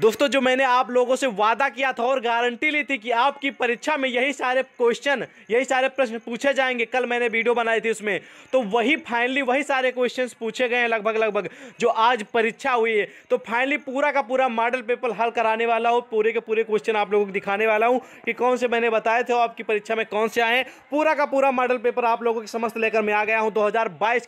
दोस्तों जो मैंने आप लोगों से वादा किया था और गारंटी ली थी कि आपकी परीक्षा में यही सारे क्वेश्चन यही सारे प्रश्न पूछे जाएंगे कल मैंने वीडियो बनाई थी उसमें तो वही फाइनली वही सारे क्वेश्चंस पूछे गए हैं लगभग लगभग जो आज परीक्षा हुई है तो फाइनली पूरा का पूरा मॉडल पेपर हल कराने वाला हूँ पूरे के पूरे क्वेश्चन आप लोगों को दिखाने वाला हूँ कि कौन से मैंने बताए थे और आपकी परीक्षा में कौन से आए पूरा का पूरा मॉडल पेपर आप लोगों के समस्त लेकर मैं आ गया हूँ दो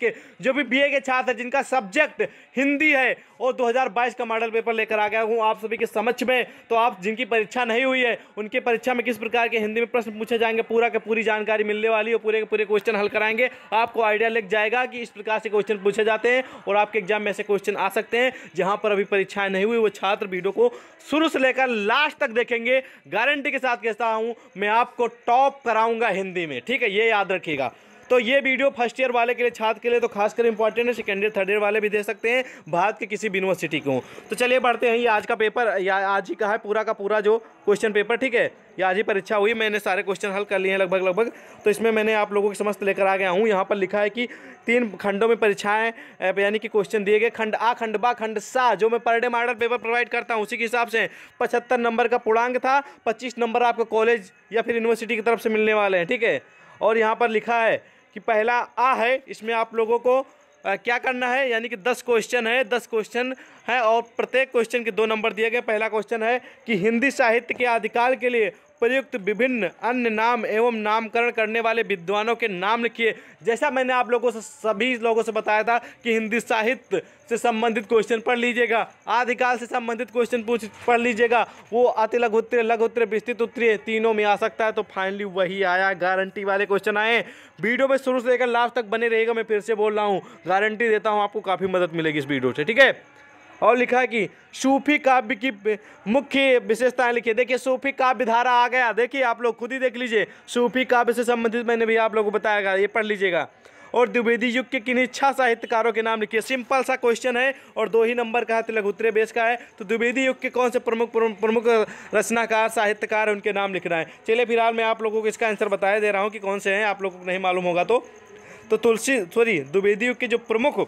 के जो भी बी के छात्र जिनका सब्जेक्ट हिंदी है और दो का मॉडल पेपर लेकर आ गया हूँ आप सभी के समक्ष में तो आप जिनकी परीक्षा नहीं हुई है उनकी परीक्षा में किस प्रकार के हिंदी में प्रश्न पूछे जाएंगे पूरा के पूरी जानकारी मिलने वाली है पूरे के पूरे क्वेश्चन हल कराएंगे आपको आइडिया लग जाएगा कि इस प्रकार से क्वेश्चन पूछे जाते हैं और आपके एग्जाम में ऐसे क्वेश्चन आ सकते हैं जहाँ पर अभी परीक्षाएं नहीं हुई वो छात्र वीडियो को शुरू से लेकर लास्ट तक देखेंगे गारंटी के साथ कहता हूँ मैं आपको टॉप कराऊंगा हिंदी में ठीक है ये याद रखिएगा तो ये वीडियो फर्स्ट ईयर वाले के लिए छात्र के लिए तो खासकर इंपॉर्टेंट है सेकेंड ईयर थर्ड ईयर वाले भी दे सकते हैं भारत के किसी भी यूनिवर्सिटी को तो चलिए बढ़ते हैं ये आज का पेपर या आज ही का है पूरा का पूरा जो क्वेश्चन पेपर ठीक है या आज ही परीक्षा हुई मैंने सारे क्वेश्चन हल कर लिए हैं लगभग लगभग तो इसमें मैंने आप लोगों की समस्त लेकर आ गया हूँ यहाँ पर लिखा है कि तीन खंडों में परीक्षाएं यानी कि क्वेश्चन दिए गए खंड आ खंड बा खंड सा जो मैं per day model paper provide करता हूँ उसी के हिसाब से पचहत्तर नंबर का पूर्णांग था पच्चीस नंबर आपको कॉलेज या फिर यूनिवर्सिटी की तरफ से मिलने वाले हैं ठीक है और यहाँ पर लिखा है कि पहला आ है इसमें आप लोगों को आ, क्या करना है यानी कि दस क्वेश्चन है दस क्वेश्चन है और प्रत्येक क्वेश्चन के दो नंबर दिए गए पहला क्वेश्चन है कि हिंदी साहित्य के अधिकार के लिए प्रयुक्त विभिन्न अन्य नाम एवं नामकरण करने वाले विद्वानों के नाम लिखिए जैसा मैंने आप लोगों से सभी लोगों से बताया था कि हिंदी साहित्य से संबंधित क्वेश्चन पढ़ लीजिएगा आदिकाल से संबंधित क्वेश्चन पूछ पढ़ लीजिएगा वो अति लघुत्र लघुत्र विस्तृत उत्तरीय तीनों में आ सकता है तो फाइनली वही आया गारंटी वाले क्वेश्चन आए वीडियो में शुरू से लेकर लास्ट तक बने रहेगा मैं फिर से बोल रहा हूँ गारंटी देता हूँ आपको काफ़ी मदद मिलेगी इस वीडियो से ठीक है और लिखा है कि सूफी काव्य की मुख्य विशेषताएं लिखी देखिए सूफी काव्य धारा आ गया देखिए आप लोग खुद ही देख लीजिए सूफी काव्य से संबंधित मैंने भी आप लोगों को बताया ये पढ़ लीजिएगा और द्विवेदी युग के किन्हीं छह साहित्यकारों के नाम लिखिए सिंपल सा क्वेश्चन है और दो ही नंबर का है उत्तरे बेस का है तो द्विवेदी युग के कौन से प्रमुख प्रमुख रचनाकार साहित्यकार हैं उनके नाम लिखना है चलिए फिलहाल मैं आप लोगों को इसका आंसर बताया दे रहा हूँ कि कौन से हैं आप लोगों को नहीं मालूम होगा तो तो तुलसी सॉरी द्विवेदी युग के जो प्रमुख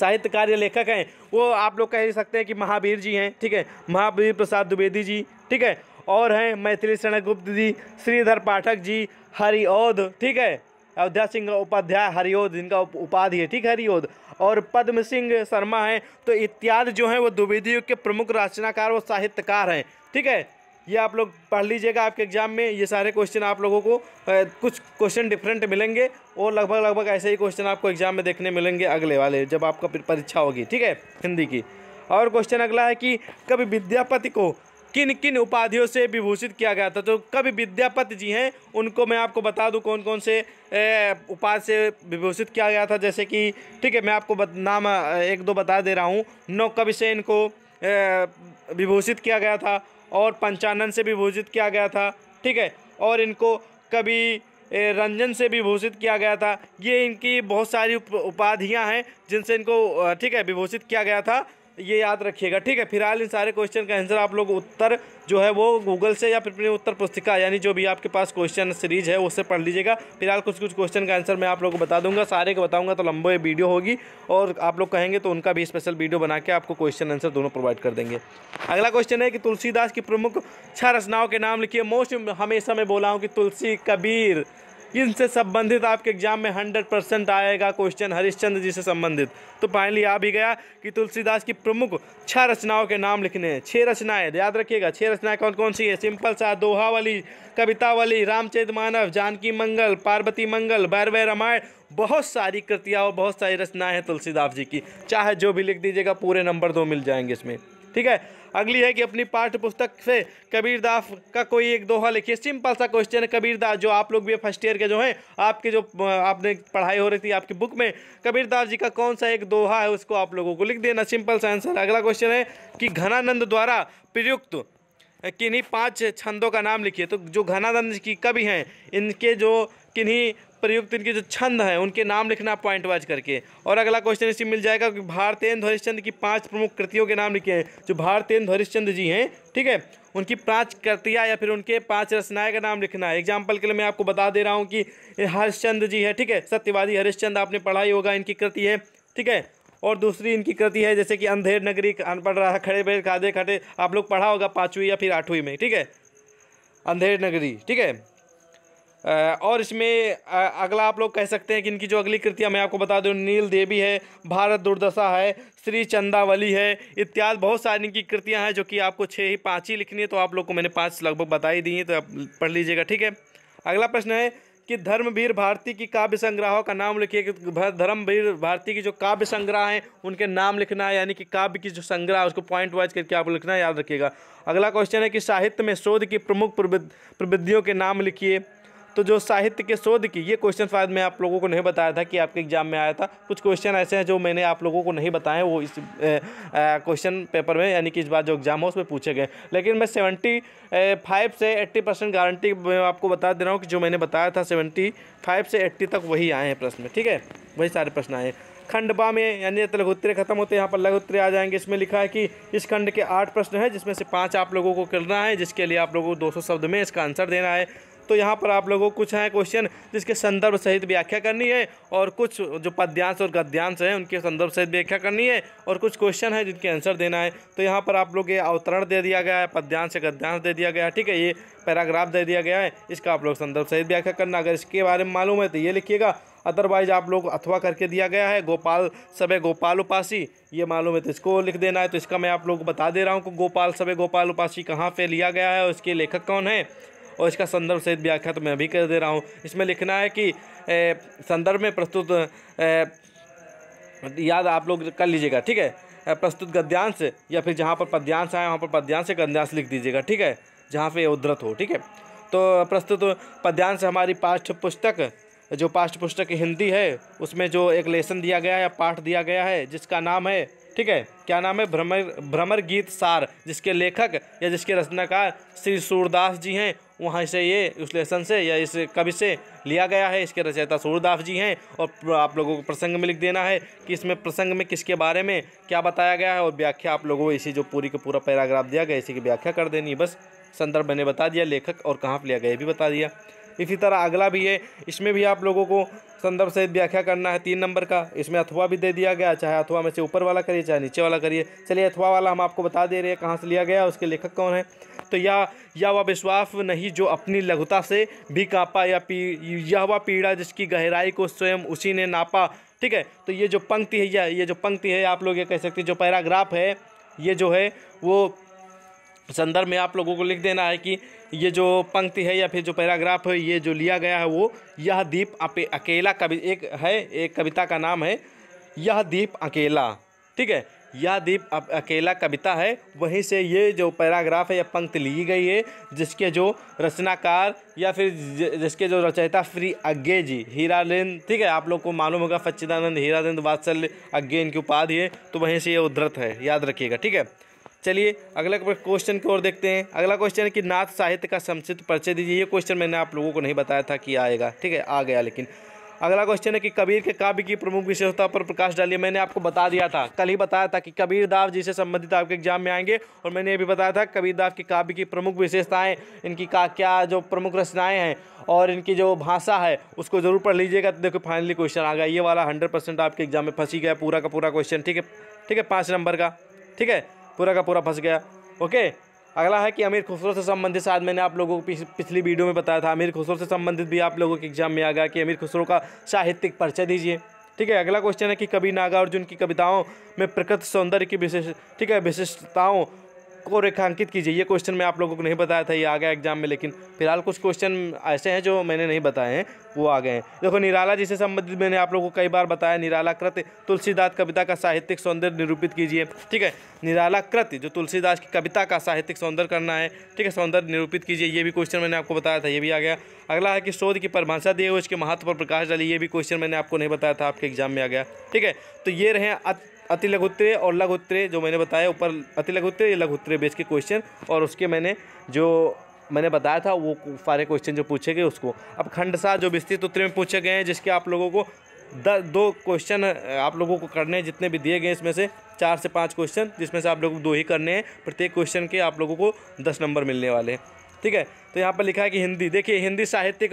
साहित्यकार या लेखक हैं वो आप लोग कह सकते हैं कि महावीर जी हैं ठीक है महावीर प्रसाद द्विवेदी जी ठीक है और हैं मैथिली शरण गुप्त जी श्रीधर पाठक जी हरिओध ठीक है अयोध्या सिंह उपाध्याय हरिओध इनका उपाधि है ठीक हरिओध और पद्म सिंह शर्मा हैं तो इत्यादि जो हैं वो द्विवेदी युग के प्रमुख रचनाकार व साहित्यकार हैं ठीक है ये आप लोग पढ़ लीजिएगा आपके एग्ज़ाम में ये सारे क्वेश्चन आप लोगों को कुछ क्वेश्चन डिफरेंट मिलेंगे और लगभग लगभग ऐसे ही क्वेश्चन आपको एग्ज़ाम में देखने मिलेंगे अगले वाले जब आपका परीक्षा होगी ठीक है हिंदी की और क्वेश्चन अगला है कि कभी विद्यापति को किन किन उपाधियों से विभूषित किया गया था तो कभी विद्यापति जी हैं उनको मैं आपको बता दूं कौन कौन से उपाधि से विभूषित किया गया था जैसे कि ठीक है मैं आपको नाम एक दो बता दे रहा हूँ नौ कवि से इनको विभूषित किया गया था और पंचानन से विभूषित किया गया था ठीक है और इनको कभी रंजन से विभूषित किया गया था ये इनकी बहुत सारी उपाधियां हैं जिनसे इनको ठीक है विभूषित किया गया था ये याद रखिएगा ठीक है फिलहाल इन सारे क्वेश्चन का आंसर आप लोग उत्तर जो है वो गूगल से या फिर अपनी उत्तर पुस्तिका यानी जो भी आपके पास क्वेश्चन सीरीज है उससे पढ़ लीजिएगा फिलहाल कुछ कुछ क्वेश्चन का आंसर मैं आप लोग को बता दूंगा सारे को बताऊंगा तो लंबे वीडियो होगी और आप लोग कहेंगे तो उनका भी स्पेशल वीडियो बना के आपको क्वेश्चन आंसर दोनों प्रोवाइड कर देंगे अगला क्वेश्चन है कि तुलसीदास की प्रमुख छह रचनाओं के नाम लिखिए मोस्ट हमेशा मैं बोला हूँ कि तुलसी कबीर इनसे संबंधित आपके एग्जाम में हंड्रेड परसेंट आएगा क्वेश्चन हरिश्चंद्र जी से संबंधित तो फाइनली आ भी गया कि तुलसीदास की प्रमुख छः रचनाओं के नाम लिखने हैं छः रचनाएं याद रखिएगा छः रचनाएं कौन कौन सी है सिंपल सा दोहा वाली कविता वाली रामचरित मानव जानकी मंगल पार्वती मंगल भैरव रामायण बहुत सारी कृतियाँ और बहुत सारी रचनाएँ हैं तुलसीदास जी की चाहे जो भी लिख दीजिएगा पूरे नंबर दो मिल जाएंगे इसमें ठीक है अगली है कि अपनी पाठ्य पुस्तक से कबीरदास का कोई एक दोहा लिखिए सिंपल सा क्वेश्चन है कबीरदास जो आप लोग भी फर्स्ट ईयर के जो हैं आपके जो आपने पढ़ाई हो रही थी आपकी बुक में कबीरदास जी का कौन सा एक दोहा है उसको आप लोगों को लिख देना सिंपल सा आंसर अगला क्वेश्चन है कि घनानंद द्वारा प्रयुक्त किन्हीं पांच छंदों का नाम लिखिए तो जो घनानंद जी की कवि हैं इनके जो किन्हीं प्रयुक्त इनके जो छंद हैं उनके नाम लिखना पॉइंट वाइज करके और अगला क्वेश्चन इसी मिल जाएगा कि भारतेंद्र हरिश्चंद्र की पांच प्रमुख कृतियों के नाम लिखे हैं जो भारतेंद्र ध्वरिश्चंद जी हैं ठीक है उनकी पांच कृतियाँ या फिर उनके पांच रचनाएं का नाम लिखना है एग्जाम्पल के लिए मैं आपको बता दे रहा हूँ कि हरिश्चंद जी है ठीक है सत्यवादी हरिश्चंद आपने पढ़ा ही होगा इनकी कृति है ठीक है और दूसरी इनकी कृति है जैसे कि अंधेर नगरी अनपढ़ रहा खड़े बेर खादे खटे आप लोग पढ़ा होगा पाँचवीं या फिर आठवीं में ठीक है अंधेर नगरी ठीक है और इसमें अगला आप लोग कह सकते हैं कि इनकी जो अगली कृतियाँ मैं आपको बता दूँ नील देवी है भारत दुर्दशा है श्री चंदावली है इत्यादि बहुत सारी इनकी कृतियाँ हैं जो कि आपको छः ही पाँच ही लिखनी है तो आप लोग को मैंने पाँच लगभग बता ही दी हैं तो आप पढ़ लीजिएगा ठीक है अगला प्रश्न है कि धर्मवीर भारती की काव्य संग्रहों का नाम लिखिए धर्मवीर भारती की जो काव्य संग्रह हैं उनके नाम लिखना है यानी कि काव्य की जो संग्रह उसको पॉइंट वाइज करके आप लिखना याद रखिएगा अगला क्वेश्चन है कि साहित्य में शोध की प्रमुख प्रविधियों के नाम लिखिए तो जो साहित्य के शोध की ये क्वेश्चन शायद मैं आप लोगों को नहीं बताया था कि आपके एग्जाम में आया था कुछ क्वेश्चन ऐसे हैं जो मैंने आप लोगों को नहीं बताए वो इस क्वेश्चन पेपर में यानी कि इस बार जो एग्जाम हो उसमें पूछे गए लेकिन मैं सेवेंटी फाइव से एट्टी परसेंट गारंटी मैं आपको बता दे रहा हूँ कि जो मैंने बताया था सेवेंटी फाइव से एट्टी तक वही आए हैं प्रश्न ठीक है वही सारे प्रश्न आए हैं खंडबा में यानी लघुत्रे खत्म होते हैं यहाँ पर लघुत्तरे आ जाएंगे इसमें लिखा है कि इस खंड के आठ प्रश्न हैं जिसमें से पाँच आप लोगों को करना है जिसके लिए आप लोगों को दो शब्द में इसका आंसर देना है तो यहाँ पर आप लोगों को कुछ हैं क्वेश्चन जिसके संदर्भ सहित व्याख्या करनी है और कुछ जो पद्यांश और गद्यांश हैं उनके संदर्भ सहित व्याख्या करनी है और कुछ क्वेश्चन है जिनके आंसर देना है तो यहाँ पर आप लोग ये अवतरण दे दिया गया है पद्यांश गद्यांश दे दिया गया है ठीक है ये पैराग्राफ दे दिया गया है इसका आप लोग संदर्भ सहित व्याख्या करना अगर इसके बारे में मालूम है तो ये लिखिएगा अदरवाइज आप लोग अथवा करके दिया गया है गोपाल सबे गोपाल उपासी ये मालूम है तो इसको लिख देना है तो इसका मैं आप लोग को बता दे रहा हूँ कि गोपाल सबे गोपाल उपासी कहाँ पे लिया गया है और इसके लेखक कौन है और इसका संदर्भ सहित व्याख्या तो मैं अभी कर दे रहा हूँ इसमें लिखना है कि संदर्भ में प्रस्तुत याद आप लोग कर लीजिएगा ठीक है प्रस्तुत गद्यांश या फिर जहाँ पर पद्यांश आए वहाँ पर पद्यांश गद्यांश लिख दीजिएगा ठीक है जहाँ पे उद्धृत हो ठीक है तो प्रस्तुत पद्यांश हमारी पाठ्य पुस्तक जो पाठ्य पुस्तक हिंदी है उसमें जो एक लेसन दिया गया है पाठ दिया गया है जिसका नाम है ठीक है क्या नाम है भ्रमर भ्रमर गीत सार जिसके लेखक या जिसके रचनाकार श्री सूरदास जी हैं वहाँ से ये उस लेसन से या इस कवि से लिया गया है इसके रचयिता सूरदास जी हैं और आप लोगों को प्रसंग में लिख देना है कि इसमें प्रसंग में किसके बारे में क्या बताया गया है और व्याख्या आप लोगों को इसी जो पूरी का पूरा पैराग्राफ दिया गया इसी की व्याख्या कर देनी बस संदर्भ मैंने बता दिया लेखक और कहाँ पर लिया गया ये भी बता दिया इसी तरह अगला भी है इसमें भी आप लोगों को संदर्भ सहित व्याख्या करना है तीन नंबर का इसमें अथवा भी दे दिया गया चाहे अथवा में से ऊपर वाला करिए चाहे नीचे वाला करिए चलिए अथवा वाला हम आपको बता दे रहे हैं कहाँ से लिया गया उसके लेखक कौन है तो या या वह विश्वास नहीं जो अपनी लघुता से भी कांपा या पी यह वह पीड़ा जिसकी गहराई को स्वयं उसी ने नापा ठीक है तो ये जो पंक्ति है या ये जो पंक्ति है आप लोग ये कह सकते हैं जो पैराग्राफ है ये जो है वो संदर्भ में आप लोगों को लिख देना है कि ये जो पंक्ति है या फिर जो पैराग्राफ है ये जो लिया गया है वो यह दीप अपे अकेला कवि एक है एक कविता का नाम है यह दीप अकेला ठीक है यह दीप अकेला कविता है वहीं से ये जो पैराग्राफ है या पंक्ति ली गई है जिसके जो रचनाकार या फिर जिसके जो रचयिता फ्री अग्ञे जी हीरानंद ठीक है आप लोग को मालूम होगा हीरा हीरानंद वात्सल्य अग्ञे इनकी उपाधि है तो वहीं से ये उद्धृत है याद रखिएगा ठीक है चलिए अगला क्वेश्चन की ओर देखते हैं अगला क्वेश्चन है कि नाथ साहित्य का संक्षिप्त परिचय दीजिए ये क्वेश्चन मैंने आप लोगों को नहीं बताया था कि आएगा ठीक है आ गया लेकिन अगला क्वेश्चन है कि कबीर के काव्य की प्रमुख विशेषता पर प्रकाश डालिए मैंने आपको बता दिया था कल ही बताया था कि कबीर दास जी से संबंधित आपके एग्जाम में आएंगे और मैंने ये भी बताया था कबीर दास के काव्य की प्रमुख विशेषताएं इनकी का क्या जो प्रमुख रचनाएं हैं और इनकी जो भाषा है उसको जरूर पढ़ लीजिएगा तो देखो फाइनली क्वेश्चन आ गया ये वाला हंड्रेड आपके एग्जाम में फंसी गया पूरा का पूरा क्वेश्चन ठीक है ठीक है पाँच नंबर का ठीक है पूरा का पूरा फंस गया ओके अगला है कि अमीर खुसरो से संबंधित शायद मैंने आप लोगों को पिछली वीडियो में बताया था अमीर खुसरो से संबंधित भी आप लोगों के एग्जाम में आ गया कि अमीर खुसरो का साहित्यिक परिचय दीजिए ठीक है अगला क्वेश्चन है कि कवि नागार्जुन की कविताओं में प्रकृति सौंदर्य की विशेष ठीक है विशिष्टताओं को रेखांकित कीजिए ये क्वेश्चन मैं आप लोगों को नहीं बताया था ये आ गया एग्जाम में लेकिन फिलहाल कुछ क्वेश्चन ऐसे हैं जो मैंने नहीं बताए हैं वो आ गए हैं देखो निराला जी से संबंधित मैंने आप लोगों को कई बार बताया निराला कृत्य तुलसीदास कविता का साहित्यिक सौंदर्य निरूपित कीजिए ठीक है निराला कृत्य जो तुलसीदास की कविता का साहित्यिक सौंदर्य करना है ठीक है सौंदर्य निरूपित कीजिए ये भी क्वेश्चन मैंने आपको बताया था ये भी आ गया अगला है कि शोध की परिभाषा दिए हुए इसके महत्व पर प्रकाश डाली ये भी क्वेश्चन मैंने आपको नहीं बताया था आपके एग्जाम में आ गया ठीक है तो ये रहे अति लघुत्तरीय और लघुत्तरीय जो मैंने बताया ऊपर अति या लघुत्तरीय बेच के क्वेश्चन और उसके मैंने जो मैंने बताया था वो सारे क्वेश्चन जो पूछे गए उसको अब खंडसा जो विस्तृत उत्तर में पूछे गए हैं जिसके आप लोगों को द, दो क्वेश्चन आप लोगों को करने हैं जितने भी दिए गए इसमें से चार से पाँच क्वेश्चन जिसमें से आप लोगों को दो ही करने हैं प्रत्येक क्वेश्चन के आप लोगों को दस नंबर मिलने वाले हैं ठीक है तो यहाँ पर लिखा है कि हिंदी देखिए हिंदी साहित्यिक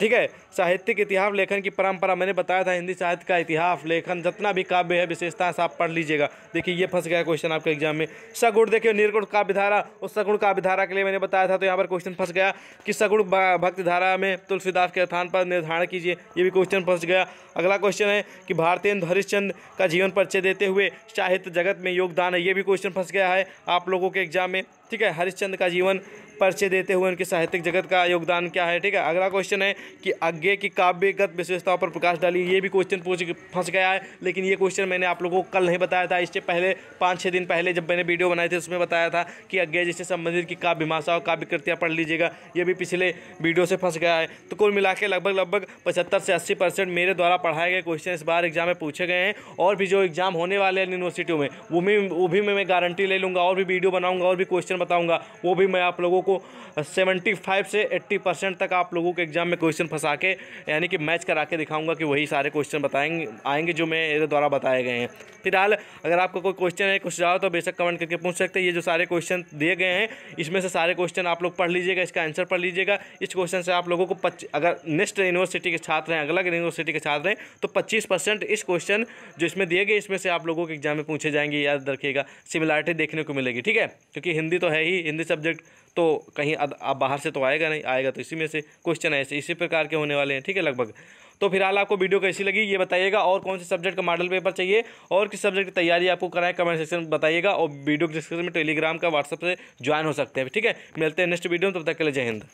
ठीक है साहित्यिक इतिहास लेखन की परंपरा मैंने बताया था हिंदी साहित्य का इतिहास लेखन जितना भी काव्य है विशेषता आप पढ़ लीजिएगा देखिए ये फंस गया क्वेश्चन आपके एग्जाम में सगुण देखिए निर्गुण काव्यधारा उस सगुण काव्यधारा के लिए मैंने बताया था तो यहाँ पर क्वेश्चन फंस गया कि सगुण भक्ति धारा में तुलसीदास के स्थान पर निर्धारण कीजिए ये भी क्वेश्चन फंस गया अगला क्वेश्चन है कि भारतीय हरिश्चंद्र का जीवन परिचय देते हुए साहित्य जगत में योगदान है ये भी क्वेश्चन फंस गया है आप लोगों के एग्जाम में ठीक है हरिश्चंद्र का जीवन परिचय देते देते हुए उनके साहित्यिक जगत का योगदान क्या है ठीक है अगला क्वेश्चन है कि अज्ञे की काव्यगत विशेषताओं पर प्रकाश डाली ये भी क्वेश्चन पूछ फंस गया है लेकिन ये क्वेश्चन मैंने आप लोगों को कल नहीं बताया था इससे पहले पाँच छः दिन पहले जब मैंने वीडियो बनाई थी उसमें बताया था कि अज्ञे जिससे संबंधित की काव्य भाषा और काव्य कृतियाँ पढ़ लीजिएगा ये भी पिछले वीडियो से फंस गया है तो कुल मिला लगभग लगभग पचहत्तर से अस्सी मेरे द्वारा पढ़ाए गए क्वेश्चन इस बार एग्जाम में पूछे गए हैं और भी जो एग्जाम होने वाले हैं यूनिवर्सिटियों में वो भी वो भी मैं गारंटी ले लूँगा और भी वीडियो बनाऊँगा और भी क्वेश्चन बताऊँगा वो भी मैं आप लोगों को सेवेंटी फाइव से एट्टी परसेंट तक आप लोगों के एग्ज़ाम में क्वेश्चन फंसा के यानी कि मैच करा के दिखाऊंगा कि वही सारे क्वेश्चन बताएंगे आएंगे जो मेरे द्वारा बताए गए हैं फिलहाल अगर आपका कोई क्वेश्चन है कुछ जाओ तो बेशक कमेंट करके पूछ सकते हैं ये जो सारे क्वेश्चन दिए गए हैं इसमें से सारे क्वेश्चन आप लोग पढ़ लीजिएगा इसका आंसर पढ़ लीजिएगा इस क्वेश्चन से आप लोगों को अगर नेक्स्ट यूनिवर्सिटी के छात्र हैं अलग यूनिवर्सिटी के छात्र हैं तो पच्चीस परसेंट इस क्वेश्चन जो इसमें दिए गए इसमें से आप लोगों के एग्जाम में पूछे जाएंगे याद रखिएगा सिमिलरिटी देखने को मिलेगी ठीक है क्योंकि हिंदी तो है ही हिंदी सब्जेक्ट तो कहीं आप बाहर से तो आएगा नहीं आएगा तो इसी में से क्वेश्चन ऐसे इसी प्रकार के होने वाले हैं ठीक है लगभग तो फिलहाल आपको वीडियो कैसी लगी ये बताइएगा और कौन से सब्जेक्ट का मॉडल पेपर चाहिए और किस सब्जेक्ट की तैयारी आपको कराएं कमेंट सेक्शन में बताइएगा और वीडियो के डिस्क्रिप्शन में टेलीग्राम का व्हाट्सअप से ज्वाइन हो सकते हैं ठीक है मिलते हैं नेक्स्ट वीडियो में तब तक के लिए जय हिंद